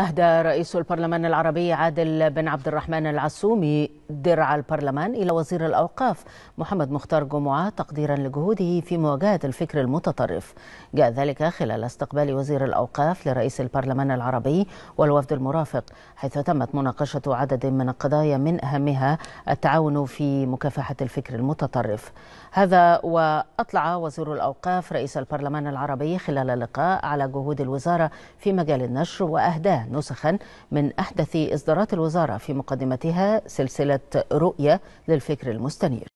أهدى رئيس البرلمان العربي عادل بن عبد الرحمن العسومي درع البرلمان إلى وزير الأوقاف محمد مختار جمعة تقديرا لجهوده في مواجهة الفكر المتطرف جاء ذلك خلال استقبال وزير الأوقاف لرئيس البرلمان العربي والوفد المرافق حيث تمت مناقشة عدد من القضايا من أهمها التعاون في مكافحة الفكر المتطرف هذا وأطلع وزير الأوقاف رئيس البرلمان العربي خلال اللقاء على جهود الوزارة في مجال النشر وأهداه نسخا من أحدث إصدارات الوزارة في مقدمتها سلسلة رؤية للفكر المستنير